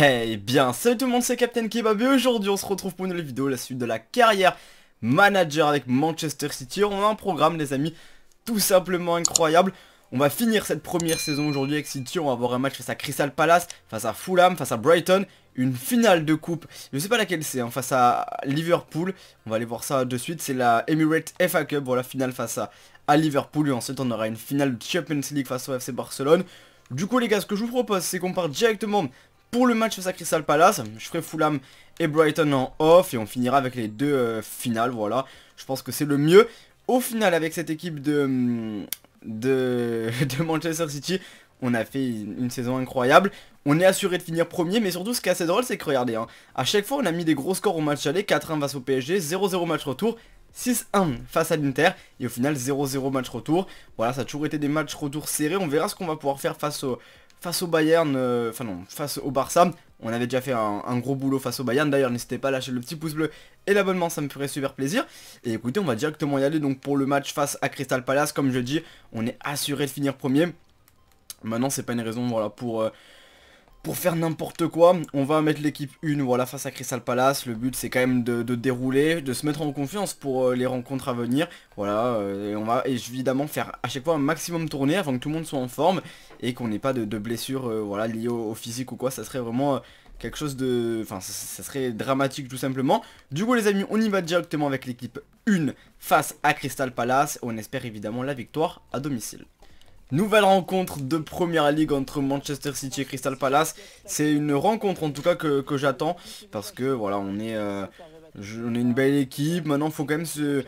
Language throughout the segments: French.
Hey bien, salut tout le monde, c'est Captain Kebab et aujourd'hui on se retrouve pour une nouvelle vidéo, la suite de la carrière manager avec Manchester City. On a un programme les amis, tout simplement incroyable. On va finir cette première saison aujourd'hui avec City, on va avoir un match face à Crystal Palace, face à Fulham, face à Brighton, une finale de coupe, je sais pas laquelle c'est, hein, face à Liverpool, on va aller voir ça de suite, c'est la Emirates FA Cup, voilà, finale face à, à Liverpool, et ensuite on aura une finale de Champions League face au FC Barcelone. Du coup les gars, ce que je vous propose, c'est qu'on part directement pour le match face à Palace. Je ferai Fulham et Brighton en off et on finira avec les deux euh, finales, voilà. Je pense que c'est le mieux. Au final, avec cette équipe de, mm, Manchester City, on a fait une saison incroyable. On est assuré de finir premier, mais surtout ce qui est assez drôle, c'est que regardez, hein, à chaque fois on a mis des gros scores au match aller, 4-1 face au PSG, 0-0 match retour, 6-1 face à l'Inter, et au final 0-0 match retour. Voilà, ça a toujours été des matchs retour serrés, on verra ce qu'on va pouvoir faire face au, face au Bayern, euh, enfin non, face au Barça. On avait déjà fait un, gros boulot face au Bayern. D'ailleurs, n'hésitez pas à lâcher le petit pouce bleu et l'abonnement, ça me ferait super plaisir. Et écoutez, on va directement y aller donc pour le match face à Crystal Palace. Comme je dis, on est assuré de finir premier. Maintenant, c'est pas une raison voilà, pour, euh, pour faire n'importe quoi, on va mettre l'équipe 1 voilà, face à Crystal Palace. Le but c'est quand même de, dérouler, de se mettre en confiance pour euh, les rencontres à venir. Voilà, euh, et on va évidemment faire à chaque fois un maximum tourner avant que tout le monde soit en forme et qu'on n'ait pas de, blessures euh, voilà, liées au, physique ou quoi. Ça serait vraiment quelque chose de... Enfin, ça, serait dramatique tout simplement. Du coup, les amis, on y va directement avec l'équipe 1 face à Crystal Palace. On espère évidemment la victoire à domicile. Nouvelle rencontre de première ligue entre Manchester City et Crystal Palace. C'est une rencontre en tout cas que, j'attends parce que voilà, on est, euh, on une belle équipe. Maintenant, il faut quand même se,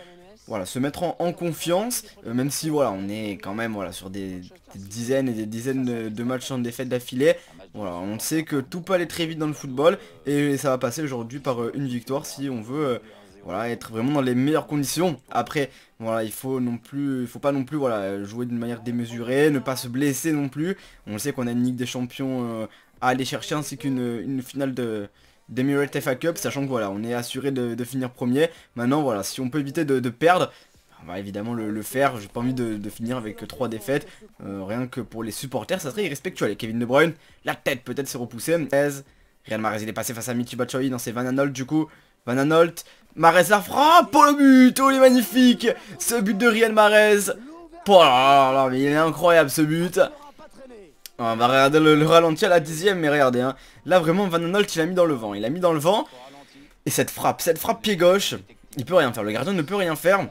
voilà, se mettre en, confiance, euh, même si voilà, on est quand même voilà, sur des, dizaines et des dizaines de, matchs en défaite d'affilée. Voilà, on sait que tout peut aller très vite dans le football et ça va passer aujourd'hui par euh, une victoire si on veut voilà, être vraiment dans les meilleures conditions. Après, voilà, il faut non plus, il faut pas non plus voilà, jouer d'une manière démesurée, ne pas se blesser non plus. On sait qu'on a une Ligue des Champions euh, à aller chercher ainsi qu'une une finale de FA Cup, sachant que voilà, on est assuré de, finir premier. Maintenant, voilà, si on peut éviter de, perdre, on va évidemment le, faire. J'ai pas envie de, finir avec trois défaites. Euh, rien que pour les supporters, ça serait irrespectueux. Allez, Kevin De Bruyne, la tête peut-être s'est repoussée. Real Mahrez, il est passé face à Michi dans ses Van du coup. Van Marez la frappe pour le but Oh il est magnifique Ce but de Rian Marez Oh là mais il est incroyable ce but ah, On va regarder le, ralenti à la dixième mais regardez hein. Là vraiment Van Anolt il l'a mis dans le vent Il a mis dans le vent Et cette frappe, cette frappe pied gauche Il peut rien faire, le gardien ne peut rien faire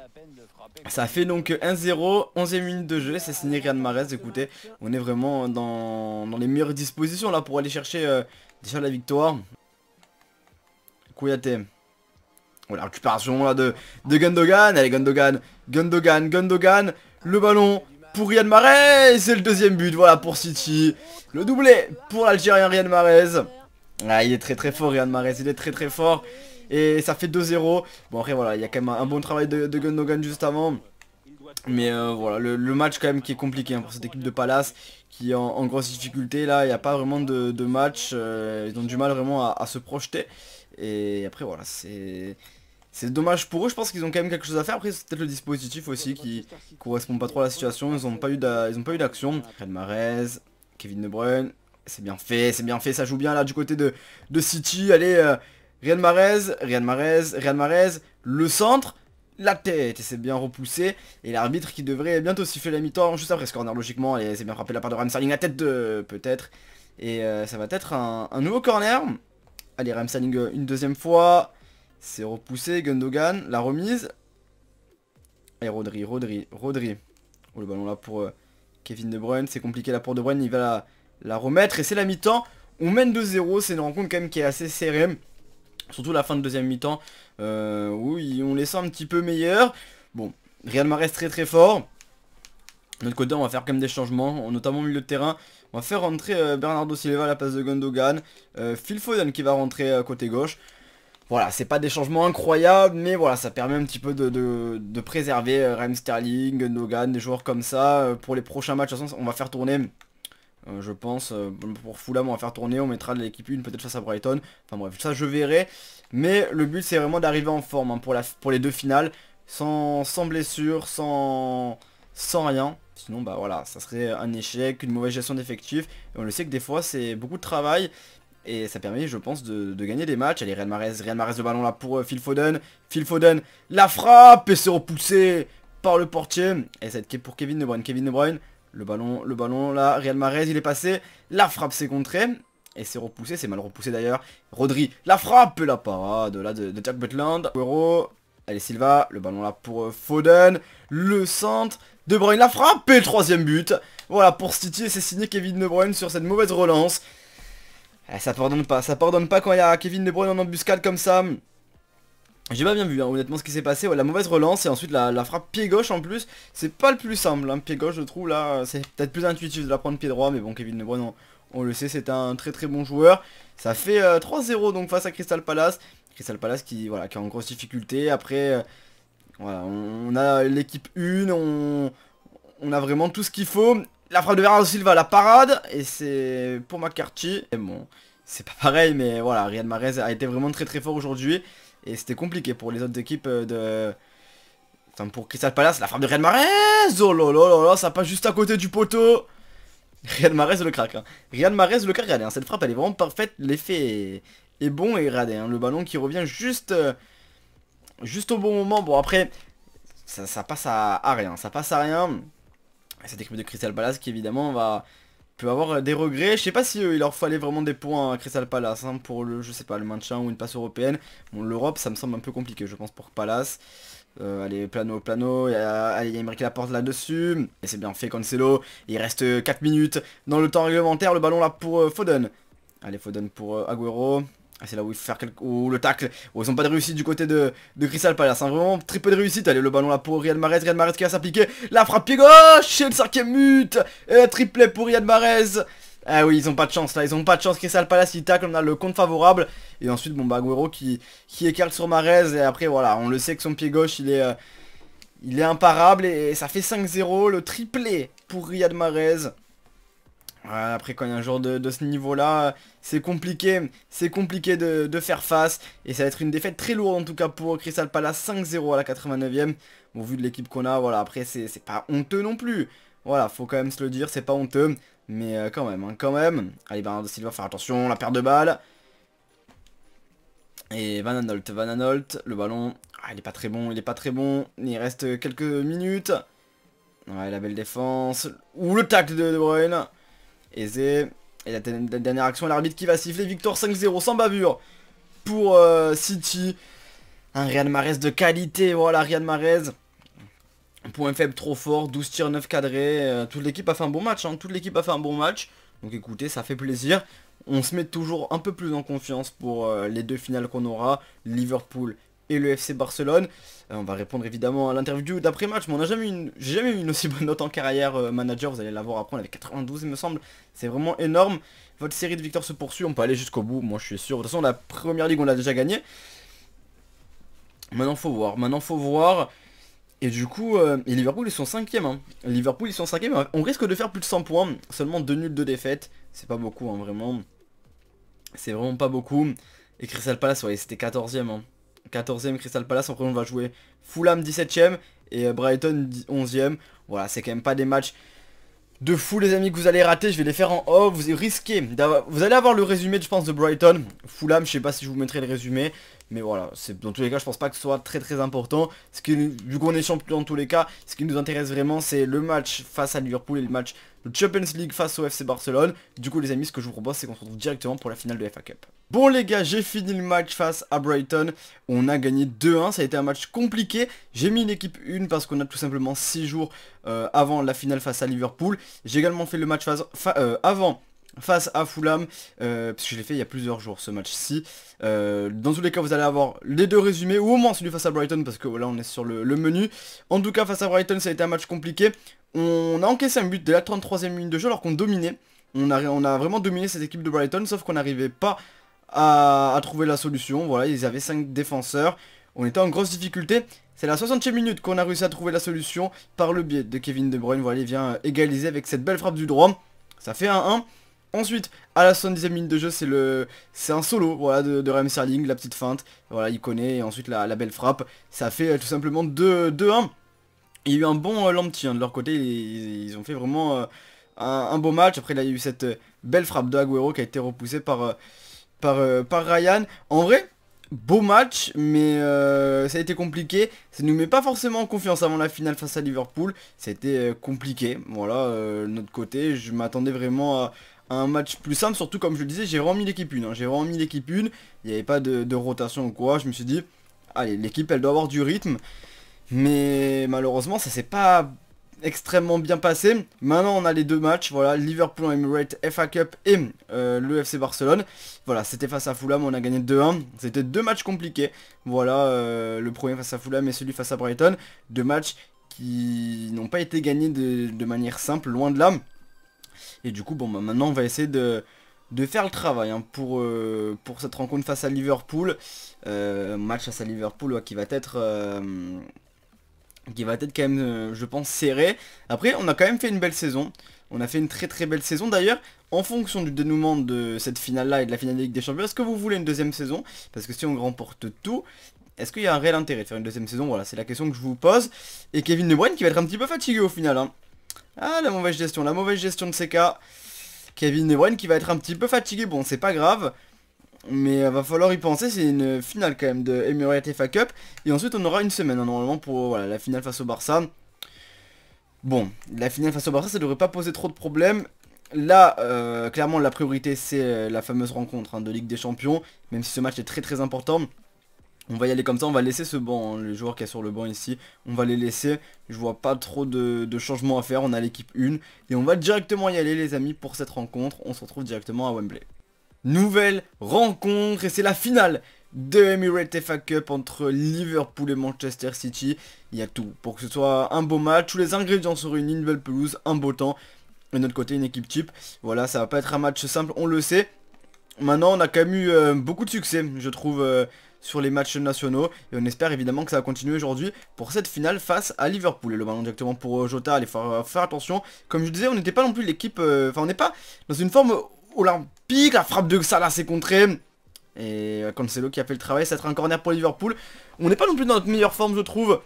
ça fait donc 1-0, 11ème minute de jeu, c'est signé Rian Marez. écoutez, on est vraiment dans, les meilleures dispositions là pour aller chercher euh, la victoire. Kouyaté la récupération là de, de Gundogan. Allez, Gundogan, Gundogan, Gundogan. Le ballon pour Riyad Mahrez. C'est le deuxième but, voilà, pour City. Le doublé pour l'Algérien Riyad Mahrez. Ah, il est très très fort, Riyad Mahrez. Il est très très fort. Et ça fait 2-0. Bon, après, voilà, il y a quand même un, bon travail de, Gundogan juste avant. Mais euh, voilà, le, match quand même qui est compliqué hein, pour cette équipe de Palace qui est en, grosse difficulté là, il n'y a pas vraiment de, match, euh, ils ont du mal vraiment à se projeter. Et après voilà, c'est c'est dommage pour eux, je pense qu'ils ont quand même quelque chose à faire. Après, c'est peut-être le dispositif aussi qui correspond pas trop à la situation. Ils n'ont pas eu d'action. Fred Kevin De Bruyne. C'est bien fait, c'est bien fait. Ça joue bien là du côté de, de City. Allez, euh, Riyad Mahrez, Le centre, la tête. Et c'est bien repoussé. Et l'arbitre qui devrait bientôt siffler la mi-temps juste après ce corner logiquement. Et c'est bien frappé la part de Ramsaling La tête de... peut-être. Et euh, ça va être un, nouveau corner. Allez, Ramsaling une deuxième fois. C'est repoussé, Gundogan, la remise. Et Rodri, Rodri, Rodri. Oh, le ballon là pour euh, Kevin De Bruyne, c'est compliqué là pour De Bruyne, il va la, remettre. Et c'est la mi-temps, on mène 2-0, c'est une rencontre quand même qui est assez serrée. Surtout la fin de deuxième mi-temps, où euh, oui, on les sent un petit peu meilleurs. Bon, Real resté très très fort. De notre côté, on va faire quand même des changements, notamment au milieu de terrain. On va faire rentrer euh, Bernardo Silva à la place de Gundogan. Phil Foden qui va rentrer côté gauche. Voilà, c'est pas des changements incroyables, mais voilà, ça permet un petit peu de, préserver euh, rem Sterling, Nogan, des joueurs comme ça. Euh, pour les prochains matchs, de toute façon, on va faire tourner euh, je pense. pour Fulham, on va faire tourner, on mettra de l'équipe une, peut-être face à Brighton. Enfin bref, ça je verrai. Mais le but c'est vraiment d'arriver en forme hein, pour, la, pour, les deux finales. Sans, sans blessure, sans, sans, rien. Sinon bah voilà, ça serait un échec, une mauvaise gestion d'effectifs. On le sait que des fois c'est beaucoup de travail. Et ça permet, je pense, de, gagner des matchs. Allez, Real Mares, Real Mares le ballon là pour euh, Phil Foden. Phil Foden, la frappe et c'est repoussé par le portier. Et cette va pour Kevin De Bruyne. Kevin De Bruyne, le ballon, le ballon là, Real Mares, il est passé. La frappe s'est contrée. Et c'est repoussé, c'est mal repoussé d'ailleurs. Rodri, la frappe, la parade là de, Jack Butland. Euro, allez Silva, le ballon là pour euh, Foden. Le centre, De Bruyne, la frappe et le troisième but. Voilà, pour City, c'est signé Kevin De Bruyne sur cette mauvaise relance. Eh, ça pardonne pas, ça pardonne pas quand il y a Kevin De Bruyne en embuscade comme ça. J'ai pas bien vu hein, honnêtement ce qui s'est passé, la mauvaise relance et ensuite la, frappe pied gauche en plus, c'est pas le plus simple, hein. pied gauche je trouve là, c'est peut-être plus intuitif de la prendre pied droit, mais bon Kevin De Bruyne on, le sait c'est un très très bon joueur, ça fait 3-0 euh, donc face à Crystal Palace, Crystal Palace qui, voilà, qui est en grosse difficulté, après euh, voilà, on, a l'équipe 1, on a vraiment tout ce qu'il faut, la frappe de Bernardo Silva, la parade, et c'est pour McCarthy. Et bon, c'est pas pareil, mais voilà, Riyad Mahrez a été vraiment très très fort aujourd'hui. Et c'était compliqué pour les autres équipes euh, de... Enfin, pour Cristal Palace, la frappe de Riyad Mahrez Oh là là là ça passe juste à côté du poteau Riyad Mahrez le craque. Hein. Riyad le craque, regardez, hein. cette frappe elle est vraiment parfaite, l'effet est... bon et regardez, hein. le ballon qui revient juste... Euh, juste au bon moment, bon après, ça, passe à rien, ça passe à rien cette équipe de Crystal Palace qui évidemment va peut avoir des regrets. Je sais pas s'il euh, il leur fallait vraiment des points à Crystal Palace hein, pour le, je sais pas, le maintien ou une passe européenne. Bon, l'Europe, ça me semble un peu compliqué, je pense, pour Palace. Euh, allez, Plano, Plano, il y a la porte là-dessus. Et c'est bien fait, Cancelo. Il reste 4 euh, minutes dans le temps réglementaire. Le ballon là pour Foden. Allez, Foden pour Aguero. Ah, c'est là où il faire quelque où le tacle. ils ont pas de réussite du côté de, de Crystal Palace. Hein. Vraiment très de réussite. Allez, le ballon là pour Riyad Mahrez. Riyad Mahrez qui va s'appliquer. La frappe pied gauche. Et le cinquième but. Et triplé pour Riyad Mahrez. Ah oui, ils ont pas de chance là, ils ont pas de chance. Crystal Palace, il tacle, on a le compte favorable. Et ensuite, bon, bah, qui, qui écarte sur Marez. Et après, voilà, on le sait que son pied gauche, il est, euh, il est imparable. Et, ça fait 5-0, le triplé pour Riyad Marez. Après quand il y a un joueur de, ce niveau-là, c'est compliqué, c'est compliqué de, faire face. Et ça va être une défaite très lourde en tout cas pour Crystal Palace 5-0 à la 89e. au vu de l'équipe qu'on a, voilà, après c'est pas honteux non plus. Voilà, faut quand même se le dire, c'est pas honteux. Mais euh, quand même, hein, quand même. Allez Bernardo Silva, faire attention, la paire de balles. Et Van Anolt, Van Anolt, le ballon, ah, il est pas très bon, il est pas très bon. Il reste quelques minutes. Ouais, la belle défense. Ou le tacle de De aisé. Et la dernière action, l'arbitre qui va siffler, victoire 5-0 sans bavure pour euh, City. Un Riyad Mahrez de qualité, voilà Riyad Mahrez. Point faible trop fort, 12 tirs, 9 cadrés. Euh, toute l'équipe a fait un bon match, hein, toute l'équipe a fait un bon match. Donc écoutez, ça fait plaisir. On se met toujours un peu plus en confiance pour euh, les deux finales qu'on aura. Liverpool et le FC Barcelone. Euh, on va répondre évidemment à l'interview d'après-match, mais on n'a jamais eu une, jamais une aussi bonne note en carrière euh, manager, vous allez l'avoir après, on avait 92 il me semble, c'est vraiment énorme. Votre série de victoires se poursuit, on peut aller jusqu'au bout, moi je suis sûr. De toute façon, la première ligue, on l'a déjà gagnée. Maintenant, faut voir, maintenant, faut voir. Et du coup, euh, et Liverpool, ils sont 5 hein. Liverpool, ils sont 5 On risque de faire plus de 100 points. Seulement 2 nuls, de défaites. C'est pas beaucoup, hein, vraiment. C'est vraiment pas beaucoup. Et Crystal Palace, c'était 14ème. 14e Crystal Palace, premier on va jouer Fulham 17e et euh, Brighton 11e. Voilà, c'est quand même pas des matchs de fou les amis que vous allez rater, je vais les faire en haut, vous risquez, vous allez avoir le résumé je pense de Brighton, Fulham, je sais pas si je vous mettrai le résumé, mais voilà, dans tous les cas, je pense pas que ce soit très très important. Ce qui, coup on est champion dans tous les cas, ce qui nous intéresse vraiment, c'est le match face à Liverpool et le match de Champions League face au FC Barcelone. Du coup, les amis, ce que je vous propose, c'est qu'on se retrouve directement pour la finale de FA Cup. Bon les gars, j'ai fini le match face à Brighton. On a gagné 2-1, ça a été un match compliqué. J'ai mis une équipe 1 parce qu'on a tout simplement 6 jours euh, avant la finale face à Liverpool. J'ai également fait le match face, euh, avant face à Fulham, euh, parce que je l'ai fait il y a plusieurs jours ce match-ci. Euh, dans tous les cas, vous allez avoir les deux résumés, ou au moins celui face à Brighton, parce que là on est sur le, menu. En tout cas, face à Brighton, ça a été un match compliqué. On a encaissé un but dès la 33e minute de jeu, alors qu'on dominait. On a, on a vraiment dominé cette équipe de Brighton, sauf qu'on n'arrivait pas à, trouver la solution. Voilà, ils avaient 5 défenseurs. On était en grosse difficulté. C'est la 60e minute qu'on a réussi à trouver la solution par le biais de Kevin De Bruyne. Voilà, il vient égaliser avec cette belle frappe du droit. Ça fait un 1 Ensuite, à la 70 e minute de jeu, c'est le, c'est un solo, voilà, de, de Serling, la petite feinte, voilà, il connaît, et ensuite la, belle frappe, ça fait euh, tout simplement 2-1. Il y a eu un bon euh, hein, de leur côté, ils, ont fait vraiment euh, un, beau match, après il y a eu cette euh, belle frappe de Aguero qui a été repoussée par, par, Ryan. En vrai, beau match, mais ça a été compliqué. Ça ne nous met pas forcément en confiance avant la finale face à Liverpool. C'était compliqué. Voilà, de notre côté, je m'attendais vraiment à, un match plus simple, surtout comme je le disais, j'ai remis l'équipe 1. Hein. J'ai remis l'équipe 1, il n'y avait pas de, rotation ou quoi, je me suis dit, allez, l'équipe elle doit avoir du rythme. Mais malheureusement, ça s'est pas extrêmement bien passé. Maintenant, on a les deux matchs, voilà, Liverpool Emirates, FA Cup et euh, le FC Barcelone. Voilà, c'était face à Fulham, on a gagné 2-1. C'était deux matchs compliqués. Voilà, euh, le premier face à Fulham et celui face à Brighton. Deux matchs qui n'ont pas été gagnés de, de manière simple, loin de là. Et du coup, bon, bah, maintenant, on va essayer de, de faire le travail hein, pour, euh, pour cette rencontre face à Liverpool. Euh, match face à Liverpool qui va être... Euh, qui va être quand même, je pense, serré. Après, on a quand même fait une belle saison. On a fait une très très belle saison. D'ailleurs, en fonction du dénouement de cette finale-là et de la finale Ligue des Champions, est-ce que vous voulez une deuxième saison Parce que si on remporte tout, est-ce qu'il y a un réel intérêt de faire une deuxième saison Voilà, c'est la question que je vous pose. Et Kevin De Bruyne qui va être un petit peu fatigué au final. Hein. Ah, la mauvaise gestion, la mauvaise gestion de CK. Kevin Bruyne qui va être un petit peu fatigué, bon, c'est pas grave. Mais euh, va falloir y penser, c'est une finale quand même de Emirates FA Cup. Et ensuite, on aura une semaine, hein, normalement, pour euh, la finale face au Barça. Bon, la finale face au Barça, ça devrait pas poser trop de problèmes. Là, euh, clairement, la priorité, c'est la fameuse rencontre hein, de Ligue des Champions, même si ce match est très très important. On va y aller comme ça, on va laisser ce banc, hein, les joueurs qui est sur le banc ici, on va les laisser, je vois pas trop de, changements à faire, on a l'équipe 1, et on va directement y aller les amis pour cette rencontre, on se retrouve directement à Wembley. Nouvelle rencontre, et c'est la finale de Emirates FA Cup entre Liverpool et Manchester City, il y a tout, pour que ce soit un beau match, tous les ingrédients sont une, une belle pelouse, un beau temps, et de notre côté une équipe type, voilà ça va pas être un match simple, on le sait, Maintenant, on a quand même eu euh, beaucoup de succès, je trouve, euh, sur les matchs nationaux. Et on espère évidemment que ça va continuer aujourd'hui pour cette finale face à Liverpool. Et le ballon directement pour euh, Jota, allez, faire attention. Comme je disais, on n'était pas non plus l'équipe... Euh, enfin, on n'est pas dans une forme olympique. La frappe de Salah s'est contrée. Et euh, Cancelo qui a fait le travail, ça sera un corner pour Liverpool. On n'est pas non plus dans notre meilleure forme, je trouve,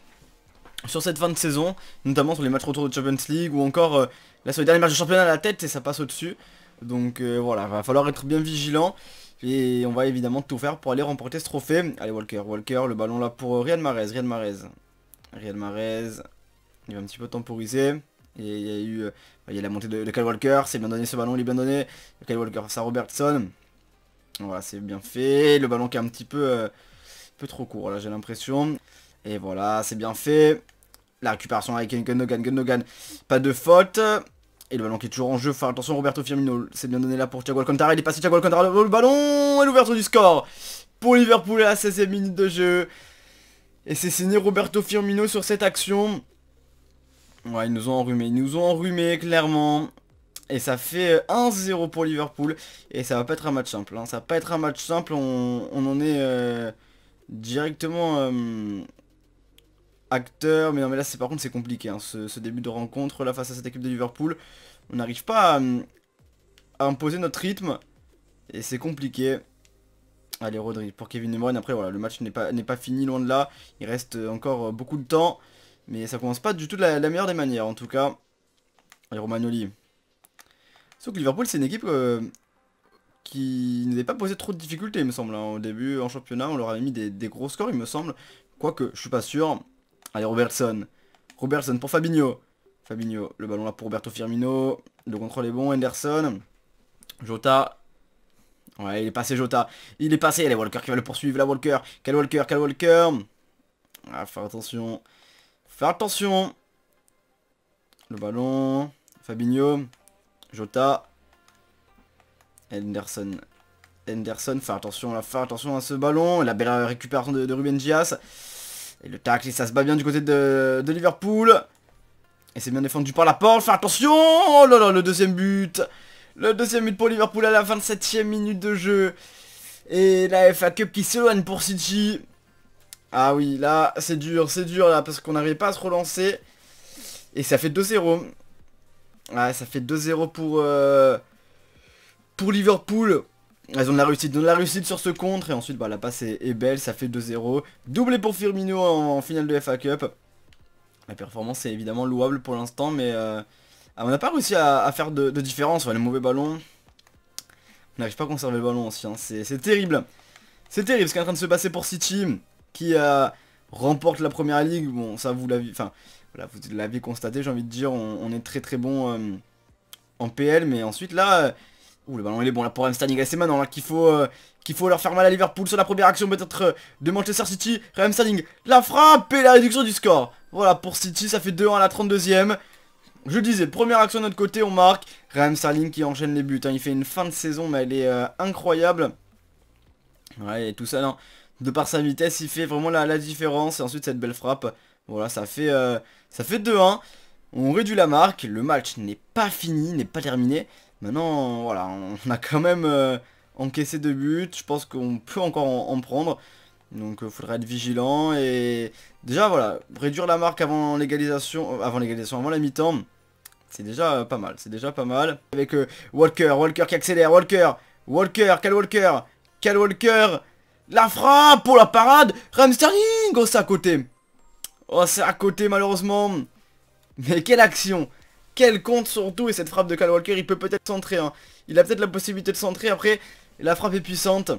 sur cette fin de saison. Notamment sur les matchs retour de Champions League ou encore là sur les derniers matchs de championnat à la tête et ça passe au-dessus. Donc voilà, va falloir être bien vigilant. Et on va évidemment tout faire pour aller remporter ce trophée. Allez, Walker, Walker, le ballon là pour euh, Rian Mahrez, Rian Mahrez. Rian Mahrez, il va un petit peu temporiser. Et il y a eu euh, il y a la montée de, de Kyle Walker, c'est bien donné ce ballon, il est bien donné. Kyle Walker ça Robertson. Voilà, c'est bien fait. Le ballon qui est un petit peu, euh, peu trop court, là j'ai l'impression. Et voilà, c'est bien fait. La récupération avec Gundogan, Gundogan, pas de faute. Et le ballon qui est toujours en jeu. Enfin, attention, Roberto Firmino. C'est bien donné là pour Thiago Alcantara. Il est passé Thiago Alcantara. Le ballon et l'ouverture du score pour Liverpool à la 16e minute de jeu. Et c'est signé Roberto Firmino sur cette action. Ouais, ils nous ont enrhumés. Ils nous ont enrhumé, clairement. Et ça fait 1-0 euh, pour Liverpool. Et ça va pas être un match simple. Hein. Ça va pas être un match simple. On, en est euh, directement... Euh, acteur, mais non mais là c'est par contre c'est compliqué, hein, ce, début de rencontre là face à cette équipe de Liverpool, on n'arrive pas à, hum, imposer notre rythme, et c'est compliqué. Allez Rodri, pour Kevin De après voilà, le match n'est pas, pas fini loin de là, il reste euh, encore euh, beaucoup de temps, mais ça commence pas du tout de la, meilleure des manières en tout cas. Allez Romagnoli. Sauf que Liverpool c'est une équipe euh, qui n'avait pas posé trop de difficultés il me semble, hein, au début en championnat on leur avait mis des, des gros scores il me semble, quoique je suis pas sûr, Allez, Robertson. Robertson pour Fabinho. Fabinho, le ballon là pour Roberto Firmino. Le contrôle est bon, Henderson. Jota. Ouais, il est passé Jota. Il est passé. Allez, Walker qui va le poursuivre. La Walker. quel Walker, quel Walker. Ah, faire attention. Faire attention. Le ballon. Fabinho. Jota. Henderson. Henderson, faire attention faire attention à ce ballon. La belle récupération de, de Ruben Dias. Et le tackle, et ça se bat bien du côté de, Liverpool. Et c'est bien défendu par la porte. Fais attention Oh là là, le deuxième but Le deuxième but pour Liverpool à la 27ème minute de jeu. Et la FA Cup qui s'éloigne pour City. Ah oui, là, c'est dur, c'est dur, là, parce qu'on n'arrivait pas à se relancer. Et ça fait 2-0. Ouais, ça fait 2-0 pour... Euh, pour Liverpool. Elles ont de la réussite, de la réussite sur ce contre et ensuite bah, la passe est, belle, ça fait 2-0. Doublé pour Firmino en, finale de FA Cup. La performance est évidemment louable pour l'instant mais euh, ah, on n'a pas réussi à, faire de, différence, les mauvais ballons. On n'arrive pas à conserver le ballon aussi, hein. c'est terrible. C'est terrible ce qui est en train de se passer pour City qui euh, remporte la première ligue. Bon ça vous l'avez, enfin voilà, vous l'avez constaté j'ai envie de dire, on, est très très bon euh, en PL mais ensuite là... Ouh, le ballon il est bon là pour Amsterdam c'est maintenant là qu'il faut, euh, qu'il faut leur faire mal à Liverpool sur la première action peut-être euh, de Manchester City. Staling, la frappe et la réduction du score. Voilà pour City, ça fait 2-1 à la 32e. Je disais, première action de notre côté, on marque. Sterling qui enchaîne les buts. Hein. Il fait une fin de saison, mais elle est euh, incroyable. Ouais, et tout ça, de par sa vitesse, il fait vraiment la, la différence. Et ensuite, cette belle frappe. Voilà, ça fait, ça fait 2-1. On réduit la marque. Le match n'est pas fini, n'est pas terminé. Maintenant, voilà, on a quand même euh, encaissé deux buts. Je pense qu'on peut encore en, prendre. Donc il euh, faudrait être vigilant et déjà voilà, réduire la marque avant l'égalisation, euh, avant l'égalisation, avant la mi-temps, c'est déjà pas mal, c'est déjà pas mal. Avec Walker, Walker qui accélère, Walker, Walker, Cal Walker, quel Walker, la frappe pour la parade, Ramsterling, oh c'est à côté, oh c'est à côté malheureusement, mais quelle action quel compte surtout et cette frappe de Kyle Walker, il peut peut-être centrer. Hein. Il a peut-être la possibilité de centrer. Après, la frappe est puissante.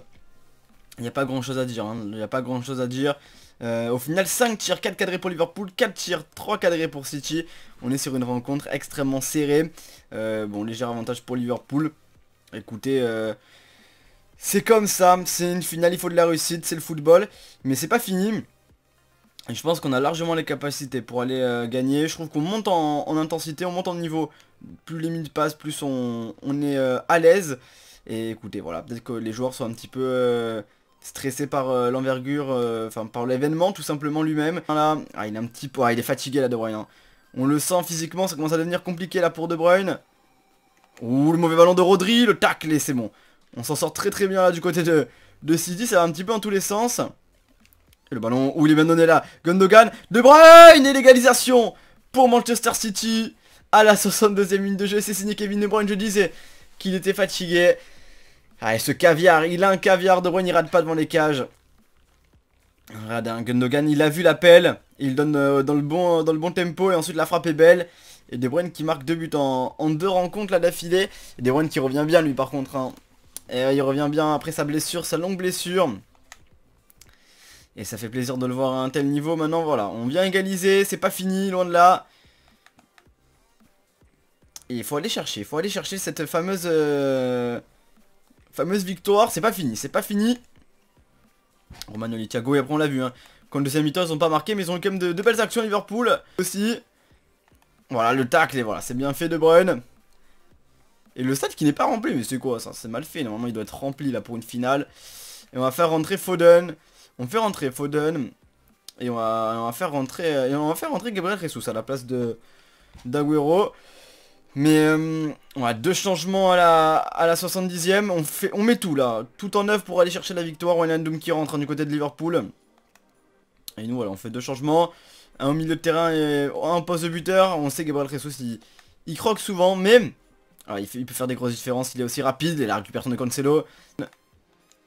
Il n'y a pas grand chose à dire. Hein. Il n'y a pas grand chose à dire. Euh, au final, 5 tirs, 4 cadrés pour Liverpool, 4 tirs, 3 cadrés pour City. On est sur une rencontre extrêmement serrée. Euh, bon, léger avantage pour Liverpool. Écoutez, euh, c'est comme ça. C'est une finale, il faut de la réussite, c'est le football. Mais c'est pas fini je pense qu'on a largement les capacités pour aller euh, gagner. Je trouve qu'on monte en, intensité, on monte en niveau. Plus les minutes passent, plus on, est euh, à l'aise. Et écoutez, voilà, peut-être que les joueurs sont un petit peu euh, stressés par l'envergure, enfin par l'événement tout simplement lui-même. ah, il est un petit peu, ah, il est fatigué là De Bruyne. Hein. On le sent physiquement, ça commence à devenir compliqué là pour De Bruyne. Ouh, le mauvais ballon de Rodri, le tac, les c'est bon. On s'en sort très très bien là du côté de, de ça va un petit peu en tous les sens le ballon, où il est bien donné là Gundogan, De Bruyne Et l'égalisation pour Manchester City à la 62e minute de jeu. C'est signé Kevin De Bruyne, je disais qu'il était fatigué. Ah, et ce caviar, il a un caviar, De Bruyne, il rate pas devant les cages. Radin, Gundogan, il a vu l'appel, il donne euh, dans, le bon, euh, dans le bon tempo et ensuite la frappe est belle. Et De Bruyne qui marque deux buts en, deux rencontres là d'affilée. De Bruyne qui revient bien lui par contre. Hein. Et, il revient bien après sa blessure, sa longue blessure. Et ça fait plaisir de le voir à un tel niveau. Maintenant, voilà, on vient égaliser, c'est pas fini, loin de là. Et il faut aller chercher, il faut aller chercher cette fameuse... Euh, fameuse victoire, c'est pas fini, c'est pas fini. Romano Litiago, et après on l'a vu, hein. Quand de deuxième mi ils ont pas marqué, mais ils ont eu quand même de, belles actions à Liverpool aussi. Voilà, le tacle, et voilà, c'est bien fait De Brun. Et le stade qui n'est pas rempli, mais c'est quoi ça C'est mal fait, normalement il doit être rempli là pour une finale. Et on va faire rentrer Foden. On fait rentrer Foden. Et on va, faire rentrer. Et on va faire rentrer Gabriel Jesus à la place de d'Aguero. Mais euh, on a deux changements à la, à la 70 e On, fait, on met tout là. Tout en œuvre pour aller chercher la victoire. Wijnaldum qui rentre du côté de Liverpool. Et nous voilà, on fait deux changements. Un au milieu de terrain et un poste de buteur. On sait Gabriel Jesus il, croque souvent. Mais il, peut faire des grosses différences. Il est aussi rapide. Et la récupération de Cancelo.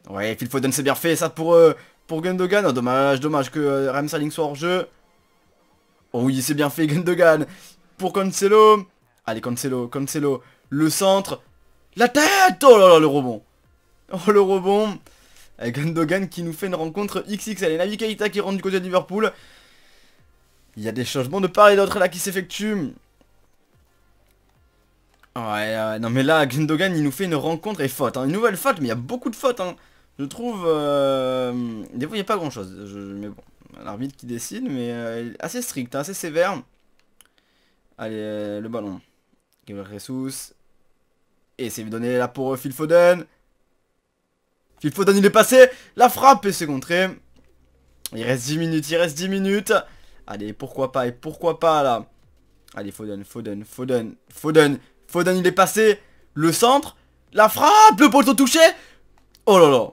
Ouais, Phil Foden c'est bien fait. Ça pour, eux pour Gundogan. Oh, dommage, dommage que euh, Ramsaling soit hors jeu. Oh oui, c'est bien fait Gundogan. Pour Cancelo. Allez, Cancelo, Cancelo. Le centre. La tête Oh là là, le rebond. Oh, le rebond. Gundogan qui nous fait une rencontre XX. Allez, Navi qui rentre du côté de Liverpool. Il y a des changements de part et d'autre là qui s'effectuent. Ouais, non mais là, Gundogan, il nous fait une rencontre et faute. Hein. Une nouvelle faute, mais il y a beaucoup de fautes. Hein. Je trouve... Euh, a pas grand-chose. Mais bon, l'arbitre qui décide, mais euh, assez strict, hein, assez sévère. Allez, euh, le ballon. Gabriel Jesus. Et c'est donné là pour euh, Phil Foden. Phil Foden, il est passé. La frappe, et c'est contré. Il reste 10 minutes, il reste 10 minutes. Allez, pourquoi pas, et pourquoi pas, là. Allez, Foden, Foden, Foden, Foden. Foden, il est passé. Le centre. La frappe, le poteau touché. Oh là là.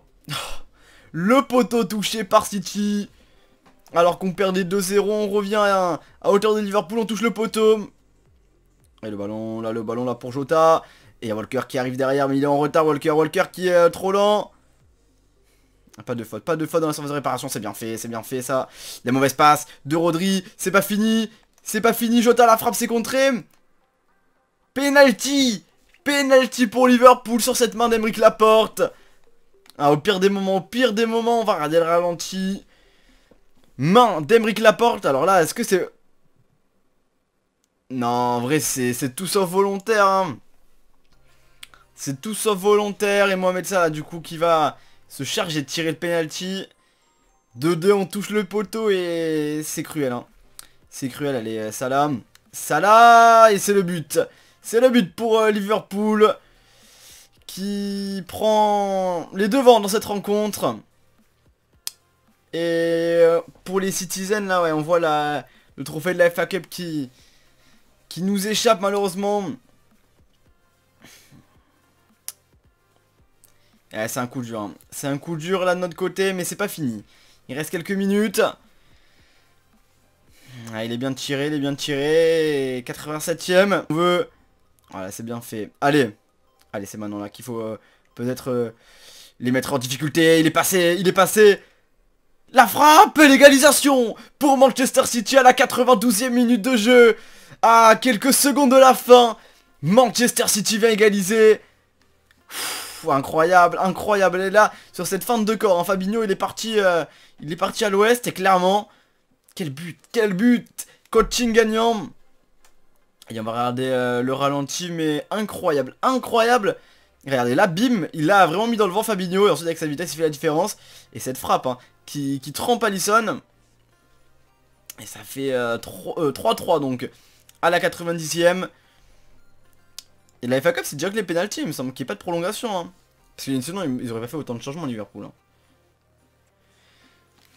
Le poteau touché par City. Alors qu'on perdait 2-0, on revient à, hauteur de Liverpool, on touche le poteau. Et le ballon, là, le ballon là pour Jota. Et Walker qui arrive derrière, mais il est en retard. Walker, Walker qui est euh, trop lent. Ah, pas de faute, pas de faute dans la surface de réparation, c'est bien fait, c'est bien fait ça. La mauvaise passe de Rodri, c'est pas fini, c'est pas fini, Jota la frappe, c'est contré. Penalty Penalty pour Liverpool sur cette main d'Emeric Laporte. Ah, au pire des moments, au pire des moments, on va regarder le ralenti. Main la Laporte. Alors là, est-ce que c'est... Non, en vrai, c'est tout sauf volontaire. Hein. C'est tout sauf volontaire. Et Mohamed Salah, du coup, qui va se charger de tirer le penalty. 2-2, on touche le poteau et c'est cruel. Hein. C'est cruel, allez, euh, Salah. Salah, et c'est le but. C'est le but pour euh, Liverpool qui prend les devants dans cette rencontre. Et euh, pour les Citizens, là, ouais, on voit le trophée de la FA Cup qui, qui nous échappe malheureusement. Eh, c'est un coup dur. Hein. C'est un coup dur là de notre côté, mais c'est pas fini. Il reste quelques minutes. Ah, il est bien tiré, il est bien tiré. 87ème. On veut... Voilà, c'est bien fait. Allez, Allez, c'est maintenant là qu'il faut euh, peut-être euh, les mettre en difficulté. Il est passé, il est passé. La frappe et L'égalisation pour Manchester City à la 92e minute de jeu. À quelques secondes de la fin, Manchester City vient égaliser. incroyable, incroyable. Et là, sur cette fin de corps, hein, Fabinho, il est parti, euh, il est parti à l'ouest et clairement, quel but, quel but Coaching gagnant et on va regarder euh, le ralenti, mais incroyable, incroyable Regardez, là, bim, il l'a vraiment mis dans le vent Fabinho, et ensuite avec sa vitesse, il fait la différence. Et cette frappe, hein, qui, qui, trempe Allison. Et ça fait 3-3, euh, euh, donc, à la 90ème. Et la FA Cup, c'est déjà que les pénalties, il me semble qu'il n'y ait pas de prolongation. Hein. Parce que sinon, ils n'auraient pas fait autant de changements, à Liverpool.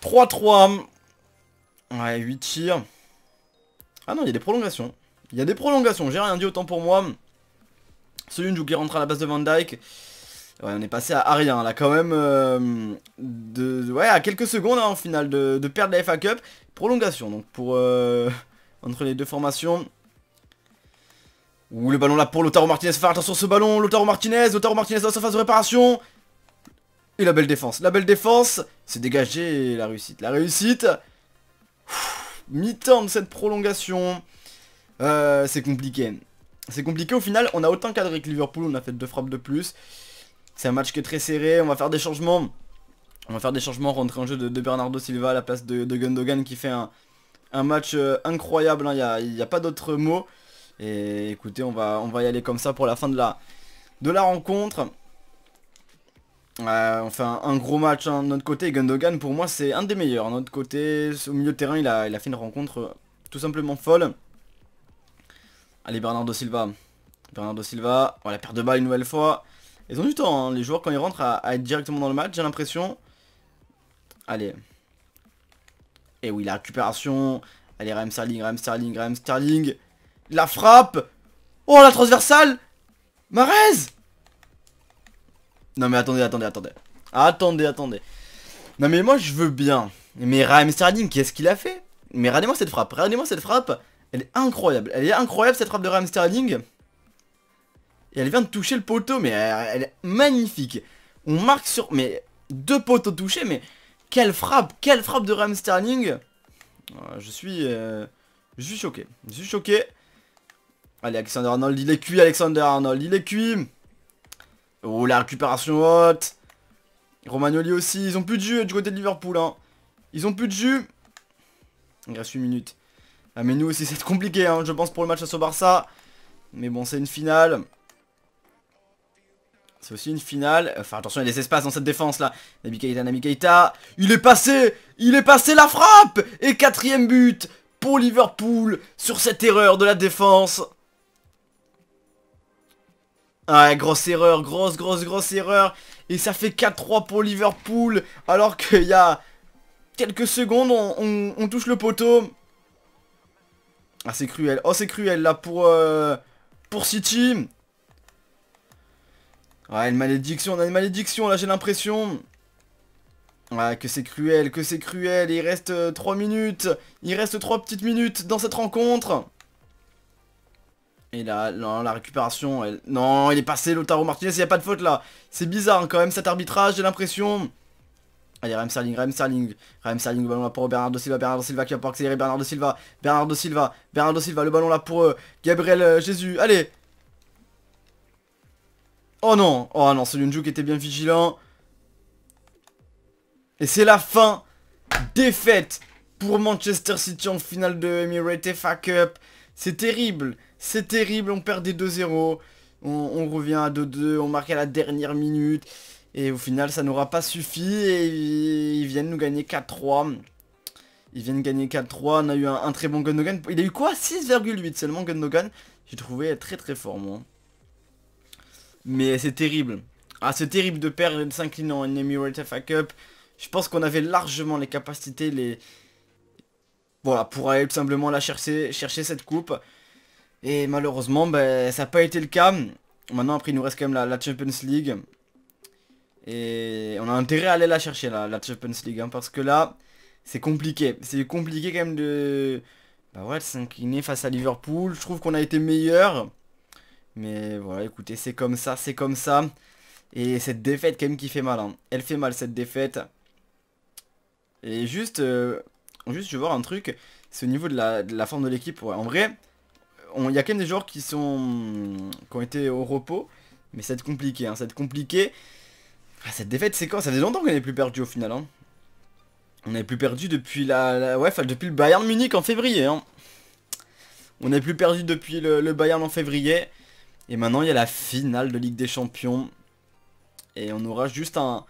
3-3. Hein. Ouais, 8 tirs. Ah non, il y a des prolongations. Il y a des prolongations, j'ai rien dit autant pour moi. Celui Yunju qui rentre à la base de Van Dyke. Ouais, on est passé à rien là quand même. Euh, de, ouais, à quelques secondes hein, en finale de, de, perdre la FA Cup. Prolongation donc pour euh, entre les deux formations. Ouh, le ballon là pour Lotaro Martinez. Faire attention ce ballon. Lotaro Martinez. Lotaro Martinez dans sa phase de réparation. Et la belle défense. La belle défense. C'est dégagé la réussite. La réussite. Mi-temps de cette prolongation. Euh, c'est compliqué. C'est compliqué au final, on a autant cadré que Liverpool, on a fait deux frappes de plus. C'est un match qui est très serré, on va faire des changements. On va faire des changements, rentrer en jeu de, Bernardo Silva à la place de, Gundogan qui fait un, match euh, incroyable, hein. il n'y a, pas d'autre mot. Et écoutez, on va, y aller comme ça pour la fin de la, rencontre. Euh, on fait un, gros match hein, de notre côté. Gundogan, pour moi, c'est un des meilleurs. Hein. De notre côté, au milieu de terrain, il il a fait une rencontre tout simplement folle. Allez, Bernardo Silva. Bernardo Silva. la paire de balles une nouvelle fois. Ils ont du temps, hein, les joueurs, quand ils rentrent, à, être directement dans le match, j'ai l'impression. Allez. Et eh oui, la récupération. Allez, Rem Sterling, Rem Sterling, Sterling. La frappe Oh, la transversale Marez Non, mais attendez, attendez, attendez. Attendez, attendez. Non, mais moi, je veux bien. Mais Raheem Sterling, qu'est-ce qu'il a fait Mais regardez-moi cette frappe. Regardez-moi cette frappe. Elle est incroyable. Elle est incroyable cette frappe de Ram Sterling. Et elle vient de toucher le poteau, mais elle, est magnifique. On marque sur... Mais deux poteaux touchés, mais quelle frappe, quelle frappe de Ram Sterling. Euh, je suis... Euh, je suis choqué. Je suis choqué. Allez, Alexander Arnold, il est cuit, Alexander Arnold, il est cuit. Oh, la récupération haute. Romagnoli aussi, ils ont plus de jus du côté de Liverpool. Hein. Ils ont plus de jus. Il reste 8 minutes. Ah, mais nous aussi, c'est compliqué, hein, je pense, pour le match à au Barça. Mais bon, c'est une finale. C'est aussi une finale. Enfin, attention, il y a des espaces dans cette défense là. Nabi Keita, Il est passé Il est passé la frappe Et quatrième but pour Liverpool sur cette erreur de la défense. Ouais grosse erreur, grosse, grosse, grosse erreur. Et ça fait 4-3 pour Liverpool. Alors qu'il y a quelques secondes, on touche le poteau. Ah, c'est cruel. Oh, c'est cruel, là, pour, euh, pour City. Ouais, une malédiction. On a une malédiction, là, j'ai l'impression. Ouais, que c'est cruel, que c'est cruel. Il reste 3 euh, minutes. Il reste 3 petites minutes dans cette rencontre. Et là, non, la récupération, Non, il est passé, Lotaro Martinez, il n'y a pas de faute, là. C'est bizarre, hein, quand même, cet arbitrage, j'ai l'impression... Allez, Rem Sterling, Rem Sterling, le ballon là pour Bernardo Silva, Bernardo Silva qui va pouvoir accélérer, Bernardo Silva, Bernardo Silva, Bernardo Silva, le ballon là pour euh, Gabriel euh, Jésus, allez Oh non, oh non, c'est Lunju qui était bien vigilant. Et c'est la fin, défaite pour Manchester City en finale de Emirates FA Cup. C'est terrible, c'est terrible, on perd des 2-0, on, on revient à 2-2, on marque à la dernière minute. Et au final, ça n'aura pas suffi et ils viennent nous gagner 4-3. Ils viennent gagner 4-3. On a eu un, très bon Gundogan. Il a eu quoi 6,8 seulement Gundogan. J'ai trouvé très très fort moi. Mais c'est terrible. Ah, c'est terrible de perdre et de s'incliner en World FA Cup. Je pense qu'on avait largement les capacités, les... Voilà, pour aller tout simplement la chercher, chercher cette coupe. Et malheureusement, ben, ça n'a pas été le cas. Maintenant, après, il nous reste quand même la Champions League. Et on a intérêt à aller la chercher, là, la Champions League, hein, parce que là, c'est compliqué. C'est compliqué quand même de... Bah ouais, s'incliner face à Liverpool. Je trouve qu'on a été meilleur. Mais voilà, écoutez, c'est comme ça, c'est comme ça. Et cette défaite quand même qui fait mal. Hein. Elle fait mal cette défaite. Et juste, euh, juste je veux voir un truc. C'est au niveau de la, forme de l'équipe. En vrai, il y a quand même des joueurs qui sont qui ont été au repos. Mais c'est compliqué. Hein. compliqué. Ah, cette défaite, c'est quand Ça fait longtemps qu'on n'est plus perdu au final. Hein. On n'avait plus perdu depuis la, depuis le Bayern Munich en février. Hein. On n'avait plus perdu depuis le, Bayern en février. Et maintenant, il y a la finale de Ligue des Champions. Et on aura juste un,